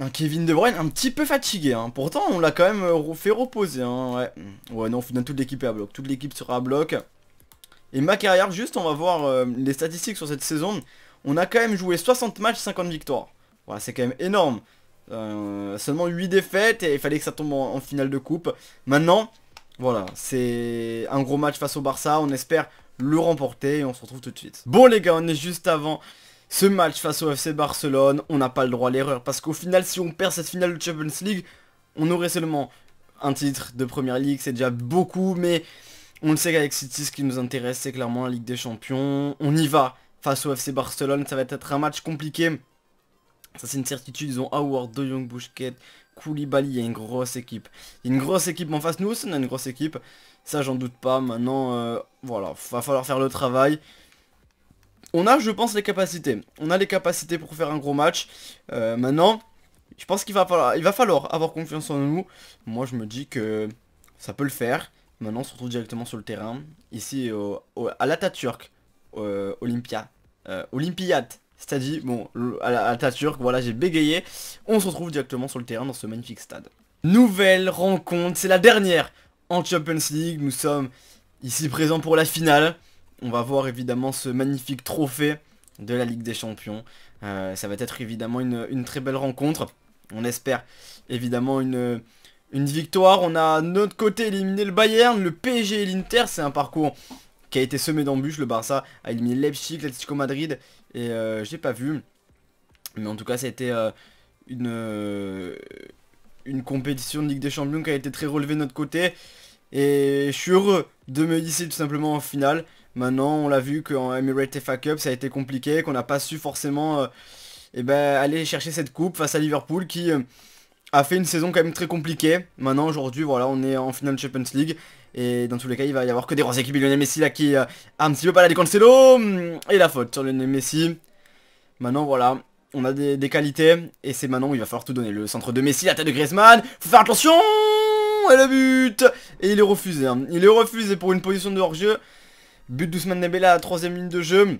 un Kevin De Bruyne un petit peu fatigué. Hein. Pourtant, on l'a quand même euh, fait reposer. Hein, ouais. ouais, non, on toute l'équipe à bloc. Toute l'équipe sera à bloc. Et ma carrière, juste, on va voir euh, les statistiques sur cette saison on a quand même joué 60 matchs, 50 victoires. Voilà, c'est quand même énorme. Euh, seulement 8 défaites et il fallait que ça tombe en, finale de coupe. Maintenant, voilà, c'est un gros match face au Barça. On espère le remporter et on se retrouve tout de suite. Bon les gars, on est juste avant ce match face au FC Barcelone. On n'a pas le droit à l'erreur parce qu'au final, si on perd cette finale de Champions League, on aurait seulement un titre de Première Ligue. C'est déjà beaucoup, mais on le sait qu'avec City, ce qui nous intéresse, c'est clairement la Ligue des Champions. On y va face au FC Barcelone. Ça va être un match compliqué. Ça c'est une certitude, ils ont Howard, De Jong, Bouchquet, Koulibaly, il y a une grosse équipe. Il y a une grosse équipe en face, nous on a une grosse équipe. Ça j'en doute pas, maintenant, il euh, voilà, va falloir faire le travail. On a, je pense, les capacités. On a les capacités pour faire un gros match. Euh, maintenant, je pense qu'il va falloir, va falloir avoir confiance en nous. Moi je me dis que ça peut le faire. Maintenant on se retrouve directement sur le terrain, ici à au, à l'Atatürk euh, Olympia. Euh, Olympiade. C'est-à-dire, bon, à la, voilà, j'ai bégayé. On se retrouve directement sur le terrain dans ce magnifique stade. Nouvelle rencontre, c'est la dernière en Champions League. Nous sommes ici présents pour la finale. On va voir évidemment ce magnifique trophée de la Ligue des Champions. Euh, ça va être évidemment une, très belle rencontre. On espère évidemment une, une victoire. On a de notre côté éliminé le Bayern, le PSG et l'Inter. C'est un parcours qui a été semé d'embûches. Le Barça a éliminé Leipzig, l'Atlético Madrid. Et euh, j'ai pas vu. Mais en tout cas, ça a été euh, une, euh, une compétition de Ligue des Champions qui a été très relevée de notre côté. Et je suis heureux de me hisser tout simplement en finale. Maintenant, on l'a vu qu'en Emirates FA Cup, ça a été compliqué, qu'on n'a pas su forcément eh ben, aller chercher cette coupe face à Liverpool qui, a fait une saison quand même très compliquée. Maintenant, aujourd'hui, voilà, on est en finale Champions League. Et dans tous les cas, il va y avoir que des grosses équipes. Lionel Messi là qui euh, a un petit peu pas la Cancelo. Et la faute sur Lionel Messi. Maintenant, voilà, on a des, qualités. Et c'est maintenant où il va falloir tout donner. Le centre de Messi, la tête de Griezmann. Faut faire attention Et le but Et il est refusé. Hein. Il est refusé pour une position de hors-jeu. But d'Ousmane Nebella, à la troisième ligne de jeu.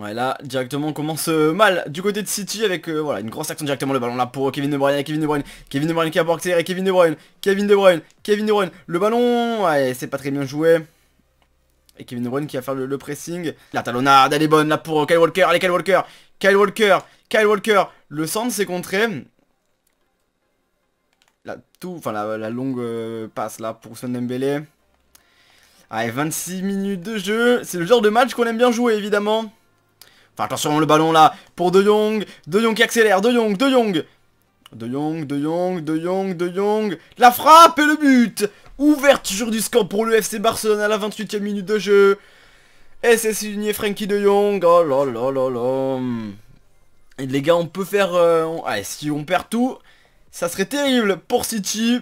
Ouais là directement on commence euh, mal du côté de City avec euh, voilà une grosse action directement le ballon là pour Kevin De Bruyne, Kevin De Bruyne, Kevin De Bruyne qui a et Kevin De Bruyne, Kevin De Bruyne, Kevin De Bruyne, le ballon, c'est pas très bien joué. Et Kevin De Bruyne qui va faire le, pressing. La talonnade elle est bonne là pour Kyle Walker, allez Kyle Walker, Kyle Walker, Kyle Walker, le centre c'est contré. La, tout, enfin la, longue euh, passe là pour Son Mbele Allez 26 minutes de jeu, c'est le genre de match qu'on aime bien jouer évidemment. Enfin, attention, le ballon là, pour De Jong. De Jong qui accélère, De Jong, De Jong. De Jong, De Jong, De Jong, De Jong. La frappe et le but Ouverture du score pour le FC Barcelone à la 28 ème minute de jeu. SS Unier Frankie De Jong. Oh là là là là. Et les gars, on peut faire... Euh, ah, si on perd tout, ça serait terrible pour City.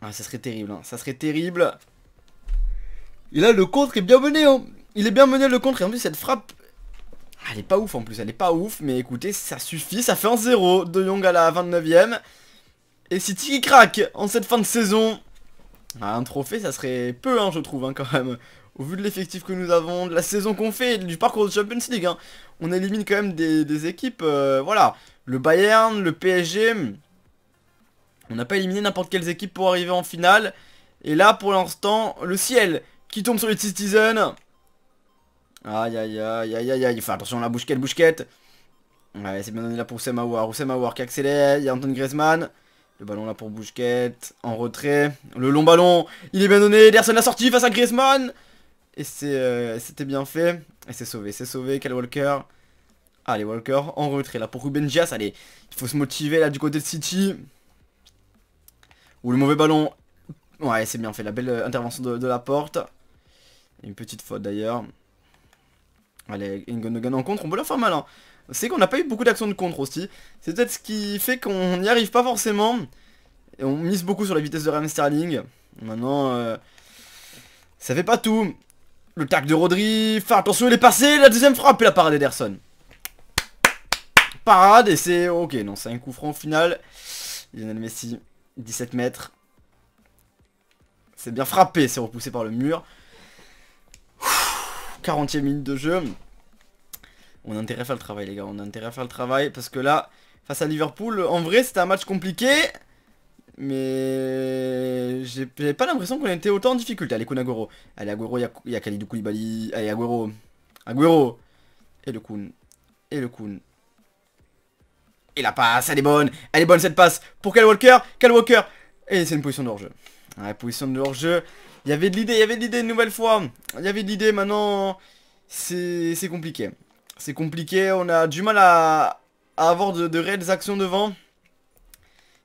Ah, ça serait terrible, hein. ça serait terrible. Et là, le contre est bien mené, hein. Il est bien mené le contre, et en plus, cette frappe ah, elle est pas ouf en plus, elle est pas ouf, mais écoutez, ça suffit, ça fait un 0 de Young à la 29ème. Et City qui craque en cette fin de saison. Bah, un trophée, ça serait peu, hein, je trouve, hein, quand même. Au vu de l'effectif que nous avons, de la saison qu'on fait, du parcours de Champions League, hein, on élimine quand même des, équipes. Euh, voilà, le Bayern, le PSG. On n'a pas éliminé n'importe quelles équipes pour arriver en finale. Et là, pour l'instant, le ciel qui tombe sur les citizens. Aïe aïe aïe aïe aïe aïe, enfin attention la bouchquette, bouchquette Ouais, c'est bien donné là pour Oussem War. qui accélère, il y a Antoine Griezmann le ballon là pour Bouchquette, en retrait, le long ballon, il est bien donné, Derson l'a sorti face à Griezmann Et euh, c'était bien fait, et c'est sauvé, c'est sauvé, Quel Walker Allez Walker, en retrait là pour Ruben Dias, allez, il faut se motiver là du côté de City Ou le mauvais ballon, ouais c'est bien fait, la belle euh, intervention de la porte Une petite faute d'ailleurs Allez, Ingonogan en contre, on peut la faire malin. Hein. C'est qu'on n'a pas eu beaucoup d'actions de contre aussi. C'est peut-être ce qui fait qu'on n'y arrive pas forcément. Et on mise beaucoup sur la vitesse de Ram Sterling. Maintenant, euh, ça fait pas tout. Le tac de Rodri, attention il est passé, la deuxième frappe et la parade d'Ederson. Parade et c'est... Ok, non, c'est un coup franc au final. Lionel Messi, 17 mètres. C'est bien frappé, c'est repoussé par le mur. 40 e minute de jeu. On a intérêt à faire le travail les gars, on a intérêt à faire le travail parce que là, face à Liverpool, en vrai c'était un match compliqué. Mais j'ai pas l'impression qu'on était autant en difficulté. Allez Kounagoro, Allez Agüero, il y, a Koulibaly. Allez Agüero. Agüero. Et le Kun. Et le Kun. Et la passe, elle est bonne. Elle est bonne cette passe pour Kyle Walker. quel Walker. Et c'est une position de hors-jeu. Ouais, position de hors-jeu. Il y avait de l'idée, il y avait de l'idée une nouvelle fois. Il y avait de l'idée, maintenant c'est compliqué. C'est compliqué, on a du mal à, avoir de, réelles actions devant.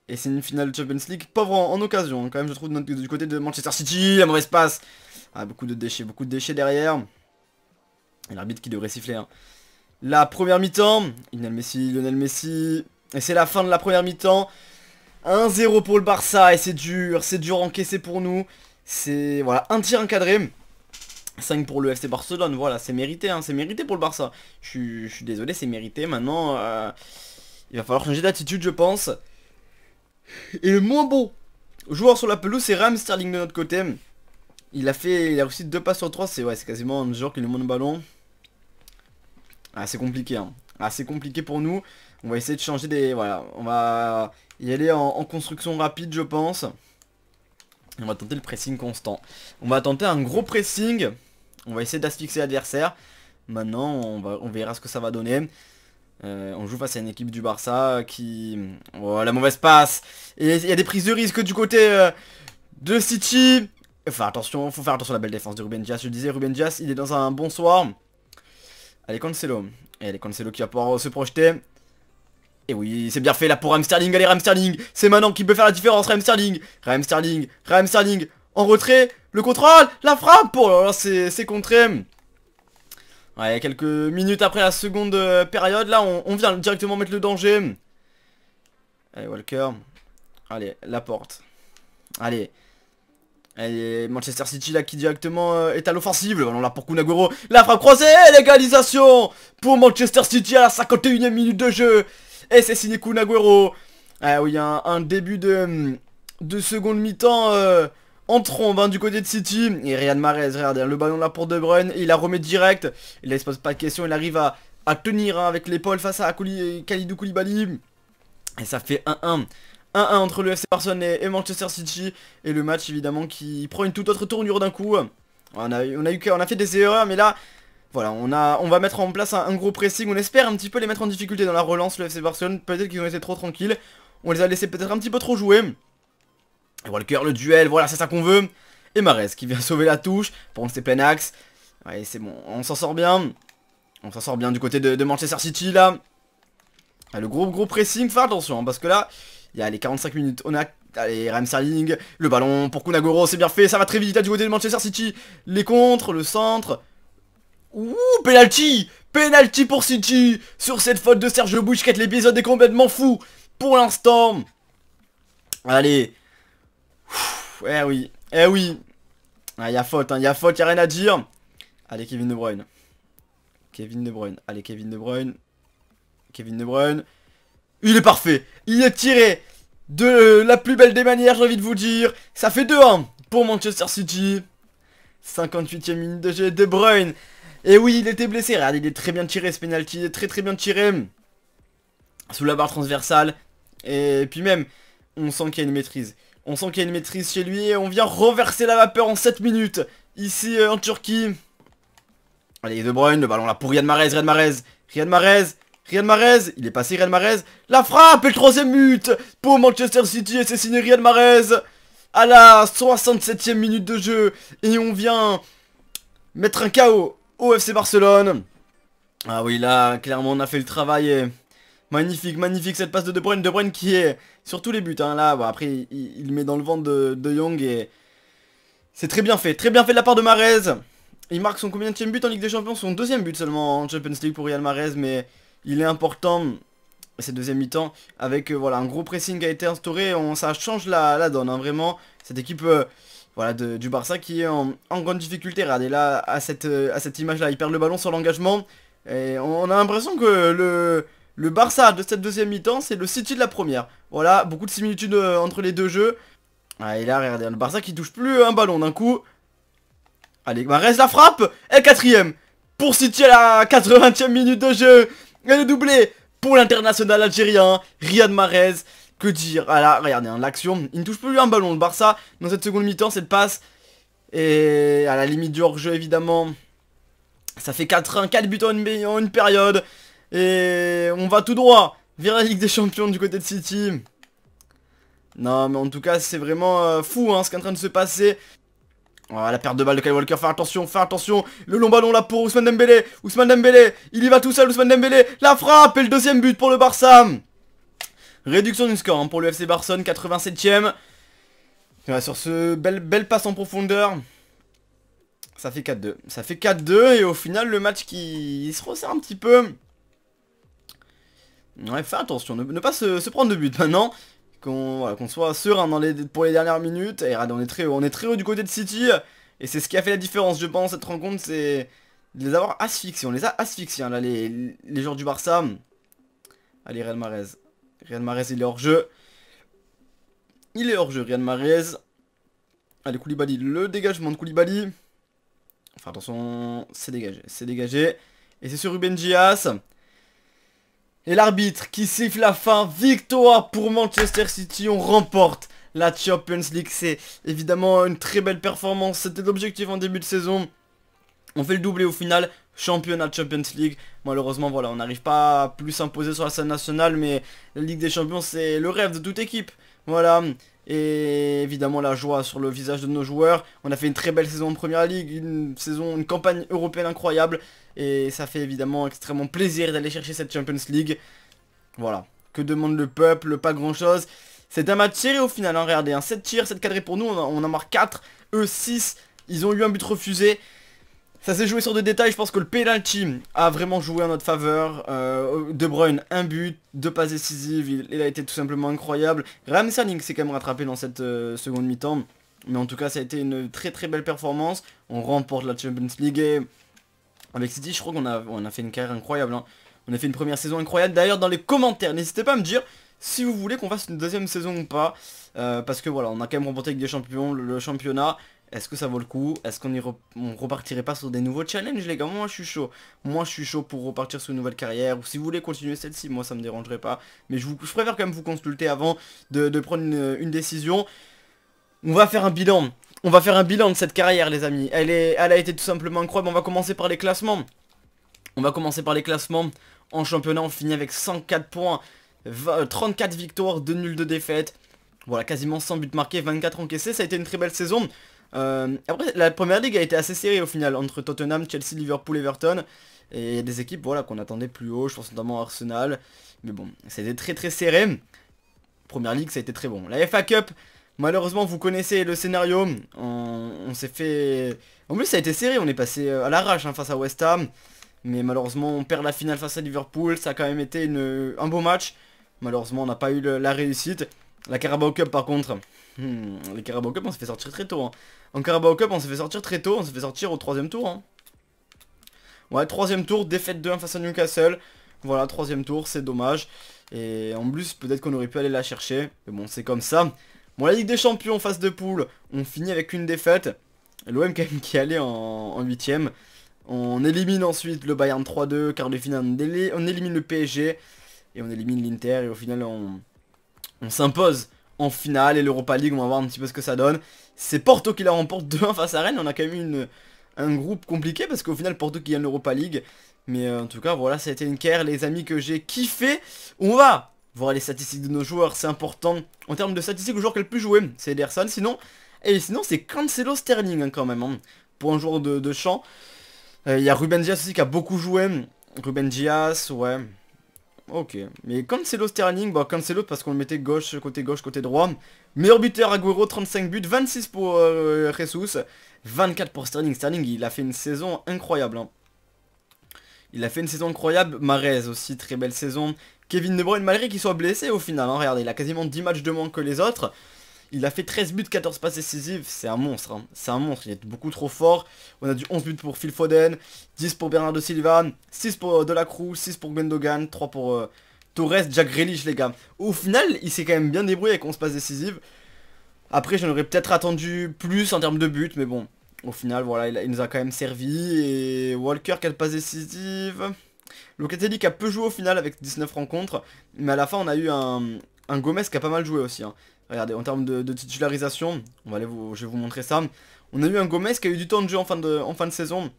Et c'est une finale Champions League pauvre en, occasion. Hein. Quand même, je trouve du côté de Manchester City, la mauvaise passe. Ah, beaucoup de déchets, beaucoup de déchets derrière. Et l'arbitre qui devrait siffler. Hein. La première mi-temps, Lionel Messi, Lionel Messi. Et c'est la fin de la première mi-temps. 1-0 pour le Barça et c'est dur, c'est dur encaissé pour nous. C'est voilà, un tir encadré. 5 pour le FC Barcelone, voilà, c'est mérité, hein, c'est mérité pour le Barça. Je suis désolé, c'est mérité. Maintenant, euh, il va falloir changer d'attitude, je pense. Et le moins beau joueur sur la pelouse, c'est Ram Sterling de notre côté. Il a fait, il a réussi 2 passes sur 3, c'est quasiment un joueur qui le moins de ballon. Ah, c'est compliqué, hein. c'est compliqué pour nous. On va essayer de changer des... Voilà, on va y aller en construction rapide, je pense. On va tenter le pressing constant. On va tenter un gros pressing. On va essayer d'asphyxier l'adversaire. Maintenant, on, va, on verra ce que ça va donner. Euh, on joue face à une équipe du Barça qui... Oh, la mauvaise passe Et il y a des prises de risque du côté euh, de City Faut attention, faut faire attention à la belle défense de Ruben Dias. Je le disais, Ruben Dias, il est dans un bon soir. Allez, Cancelo. Et allez, Cancelo qui va pouvoir euh, se projeter. Et eh oui, c'est bien fait là pour Ramsterling, allez Ramsterling C'est maintenant qu'il peut faire la différence, Ramsterling Ramsterling, Ramsterling, en retrait, le contrôle, la frappe Oh là là, c'est contré Ouais, quelques minutes après la seconde euh, période, là, on, vient directement mettre le danger. Allez, Walker. Allez, la porte. Allez. Allez, Manchester City là qui directement euh, est à l'offensive. on l'a là pour Kunagoro, La frappe croisée, l'égalisation pour Manchester City à la 51ème minute de jeu. Et eh, c'est Sineku Naguero, ah oui, un, un début de, hum, de seconde mi-temps euh, en trombe hein, du côté de City. Et Rian Mahrez, regardez, hein, le ballon là pour De Bruyne, il la remet direct. Il ne se pose pas de question, il arrive à, tenir hein, avec l'épaule face à Kalidou Koulibaly. Et ça fait 1-1. 1-1 entre le FC Barcelone et, Manchester City. Et le match évidemment qui prend une toute autre tournure d'un coup. On a, on a, eu, on a fait des erreurs, mais là, voilà, on, a, on va mettre en place un, gros pressing. On espère un petit peu les mettre en difficulté dans la relance, le FC Barcelone. Peut-être qu'ils ont été trop tranquilles. On les a laissés peut-être un petit peu trop jouer. Et Walker, le duel, voilà, c'est ça qu'on veut. Et Mares qui vient sauver la touche pour ses plein axe. Ouais, c'est bon, on s'en sort bien. On s'en sort bien du côté de, Manchester City, là. Ah, le gros, gros pressing, faire attention, hein, parce que là, il y a les 45 minutes. On a Allez, Ramsarling, le ballon pour Kunagoro, c'est bien fait, ça va très vite du côté de Manchester City. Les contres, le centre, Ouh, penalty Penalty pour City Sur cette faute de Serge Bouchquette, l'épisode est complètement fou Pour l'instant Allez Eh oui, eh oui Ah, y a faute, il hein, y a faute, il y a rien à dire Allez, Kevin De Bruyne. Kevin De Bruyne, allez, Kevin De Bruyne. Kevin De Bruyne. Il est parfait Il est tiré de la plus belle des manières, j'ai envie de vous dire. Ça fait 2-1 pour Manchester City. 58ème minute de jeu, De Bruyne et oui, il était blessé. Regardez, il est très bien tiré ce penalty. Il est très très bien tiré. Sous la barre transversale. Et puis même, on sent qu'il y a une maîtrise. On sent qu'il y a une maîtrise chez lui. Et on vient reverser la vapeur en 7 minutes. Ici, euh, en Turquie. Allez, De Bruyne, le ballon là pour Riyad Mahrez. Riyad Mahrez. Riyad Mahrez. Riyad Mahrez, il est passé Riyad Mahrez, la frappe et le troisième but pour Manchester City et c'est signé Riyad Mahrez à la 67e minute de jeu et on vient mettre un KO au FC Barcelone. Ah oui, là, clairement, on a fait le travail. Et... Euh, magnifique, magnifique cette passe de De Bruyne. De Bruyne qui est sur tous les buts. Hein. là, après, il, met dans le ventre de, de Young et c'est très bien fait. Très bien fait de la part de Marez. Il marque son combien de but en Ligue des Champions Son deuxième but seulement en Champions League pour Real Marez, mais il est important cette deuxième mi-temps avec euh, voilà un gros pressing qui a été instauré. On, ça change la, donne, hein. vraiment. Cette équipe. Euh, voilà, de, du Barça qui est en, grande difficulté. Regardez là, à cette, euh, à cette image-là, il perd le ballon sur l'engagement. Et on, a l'impression que le, le Barça de cette deuxième mi-temps, c'est le City de la première. Voilà, beaucoup de similitudes euh, entre les deux jeux. Ah, et là, regardez, le Barça qui touche plus un ballon d'un coup. Allez, Marès la frappe Et quatrième Pour situer à la 80 e minute de jeu Et le doublé pour l'international algérien, Riyad Mahrez que dire Ah là, regardez, hein, l'action, il ne touche plus un ballon le Barça dans cette seconde mi-temps, cette passe. Et à la limite du hors-jeu évidemment, ça fait 4-1, 4 buts en une, période. Et on va tout droit vers la Ligue des Champions du côté de City. Non mais en tout cas c'est vraiment euh, fou hein, ce qui est en train de se passer. Voilà, la perte de balle de Kyle Walker, faire attention, faire attention. Le long ballon là pour Ousmane Dembélé, Ousmane Dembélé, il y va tout seul Ousmane Dembélé, la frappe et le deuxième but pour le Barça. Réduction du score hein, pour le FC Barcelone, 87ème. Bah, sur ce, bel passe en profondeur. Ça fait 4-2. Ça fait 4-2 et au final, le match qui se resserre un petit peu. Ouais, fais attention, ne, pas se, prendre de but maintenant. Qu'on soit serein pour les dernières minutes. Et on est très haut, on est très haut du côté de City. Et c'est ce qui a fait la différence, je pense, cette rencontre, c'est de les avoir asphyxiés. On les a asphyxiés, hein, là, les, les joueurs du Barça. Allez, Real Marez. Riyad Marez il est hors jeu. Il est hors jeu, Riyad Mahrez. Allez, Koulibaly, le dégagement de Koulibaly. Enfin, attention, c'est dégagé, c'est dégagé. Et c'est sur Ruben Dias. Et l'arbitre qui siffle la fin, victoire pour Manchester City, on remporte la Champions League. C'est évidemment une très belle performance, c'était l'objectif en début de saison. On fait le doublé au final, championnat Champions League. Malheureusement, voilà, on n'arrive pas à plus s'imposer sur la scène nationale, mais la Ligue des Champions, c'est le rêve de toute équipe. Voilà. Et évidemment la joie sur le visage de nos joueurs. On a fait une très belle saison en première ligue, une saison, une campagne européenne incroyable. Et ça fait évidemment extrêmement plaisir d'aller chercher cette Champions League. Voilà. Que demande le peuple Pas grand chose. C'est un match tiré au final, hein. regardez, 7 hein. tirs, 7 cadrés pour nous, on, en marre 4, eux 6, ils ont eu un but refusé, ça s'est joué sur des détails, je pense que le penalty a vraiment joué en notre faveur. Euh, de Bruyne, un but, deux passes décisives, il, a été tout simplement incroyable. Graham Serling s'est quand même rattrapé dans cette euh, seconde mi-temps. Mais en tout cas, ça a été une très très belle performance. On remporte la Champions League et avec City, je crois qu'on a, on a fait une carrière incroyable. Hein. On a fait une première saison incroyable. D'ailleurs, dans les commentaires, n'hésitez pas à me dire si vous voulez qu'on fasse une deuxième saison ou pas. Euh, parce que voilà, on a quand même remporté avec des champions le championnat. Est-ce que ça vaut le coup Est-ce qu'on y repartirait pas sur des nouveaux challenges les gars Moi je suis chaud. Moi je suis chaud pour repartir sur une nouvelle carrière. Ou si vous voulez continuer celle-ci, moi ça me dérangerait pas. Mais je, vous, préfère quand même vous consulter avant de, prendre une, décision. On va faire un bilan. On va faire un bilan de cette carrière les amis. Elle, a été tout simplement incroyable. On va commencer par les classements. On va commencer par les classements. En championnat on finit avec 104 points. 34 euh, victoires, 2 nuls de défaite. Voilà, quasiment 100 buts marqués, 24 encaissés. Ça a été une très belle saison. Euh, après, la première ligue a été assez serrée au final entre Tottenham, Chelsea, Liverpool, Everton. Et il y a des équipes voilà, qu'on attendait plus haut, je pense notamment Arsenal. Mais bon, c'était très très serré. Première ligue, ça a été très bon. La FA Cup, malheureusement, vous connaissez le scénario. On, s'est fait... En plus, ça a été serré, on est passé euh, à l'arrache hein, face à West Ham. Mais malheureusement, on perd la finale face à Liverpool. Ça a quand même été un beau match. Malheureusement, on n'a pas eu la réussite. La Carabao Cup par contre. Hmm, les Carabao Cup on s'est fait sortir très tôt. Hein. En Carabao Cup on s'est fait sortir très tôt, on s'est fait sortir au troisième tour. Hein. Ouais, troisième tour, défaite 2-1 face à Newcastle. Voilà, troisième tour, c'est dommage. Et en plus, peut-être qu'on aurait pu aller la chercher. Mais bon, c'est comme ça. Bon, la Ligue des Champions, phase de poule, on finit avec une défaite. L'OM quand même qui allait en huitième. On élimine ensuite le Bayern 3-2, car le final on, élimine le PSG. Et on élimine l'Inter. Et au final, on, on s'impose en finale et l'Europa League, on va voir un petit peu ce que ça donne. C'est Porto qui la remporte 2 face à Rennes, on a quand même une, un groupe compliqué parce qu'au final Porto qui gagne l'Europa League. Mais euh, en tout cas voilà, ça a été une care les amis que j'ai kiffé. On va voir les statistiques de nos joueurs, c'est important. En termes de statistiques, le joueur qui a le plus joué, c'est Ederson. Sinon, et sinon c'est Cancelo Sterling hein, quand même, hein, pour un joueur de, de champ. Euh, il y a Ruben Dias aussi qui a beaucoup joué. Ruben Dias, ouais ok. Mais c'est l'autre Sterling, bah l'autre, parce qu'on le mettait gauche, côté gauche, côté droit. Meilleur buteur Agüero, 35 buts, 26 pour euh, Jesus, 24 pour Sterling. Sterling, il a fait une saison incroyable. Hein. Il a fait une saison incroyable. Marez aussi, très belle saison. Kevin De Bruyne, malgré qu'il soit blessé au final, hein. regardez, il a quasiment 10 matchs de moins que les autres. Il a fait 13 buts, 14 passes décisives, c'est un monstre, hein. c'est un monstre, il est beaucoup trop fort. On a du 11 buts pour Phil Foden, 10 pour Bernardo Silva, 6 pour euh, Delacroix, 6 pour Gundogan, 3 pour euh, Torres, Jack Grealish les gars. Au final, il s'est quand même bien débrouillé avec 11 passes décisives. Après, j'en aurais peut-être attendu plus en termes de buts, mais bon, au final, voilà, il, nous a quand même servi. Et Walker, 4 passes décisives. Locatelli qui a peu joué au final avec 19 rencontres, mais à la fin, on a eu un, Gomez qui a pas mal joué aussi. Hein. Regardez, en termes de, titularisation, on va aller je vais vous montrer ça. On a eu un Gomez qui a eu du temps de jeu en fin de, saison,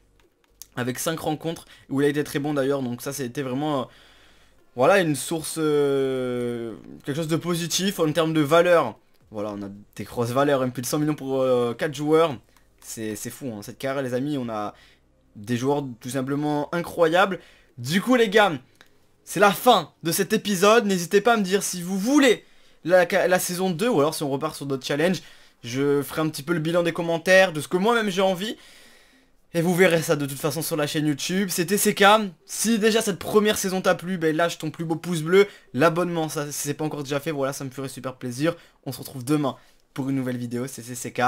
avec 5 rencontres, où il a été très bon d'ailleurs, donc ça c'était vraiment... Euh, voilà, une source... Euh, quelque chose de positif en termes de valeur. Voilà, on a des grosses valeurs, un hein. plus de 100 millions pour euh, quatre 4 joueurs. C'est fou, hein. cette carrière les amis, on a des joueurs tout simplement incroyables. Du coup les gars, c'est la fin de cet épisode. N'hésitez pas à me dire si vous voulez la, saison 2 ou alors si on repart sur d'autres challenges. Je ferai un petit peu le bilan des commentaires, de ce que moi-même j'ai envie. Et vous verrez ça de toute façon sur la chaîne YouTube. C'était CK. Si déjà cette première saison t'a plu, ben lâche ton plus beau pouce bleu. L'abonnement, ça, si c'est pas encore déjà fait, voilà, ça me ferait super plaisir. On se retrouve demain pour une nouvelle vidéo. C'était CK.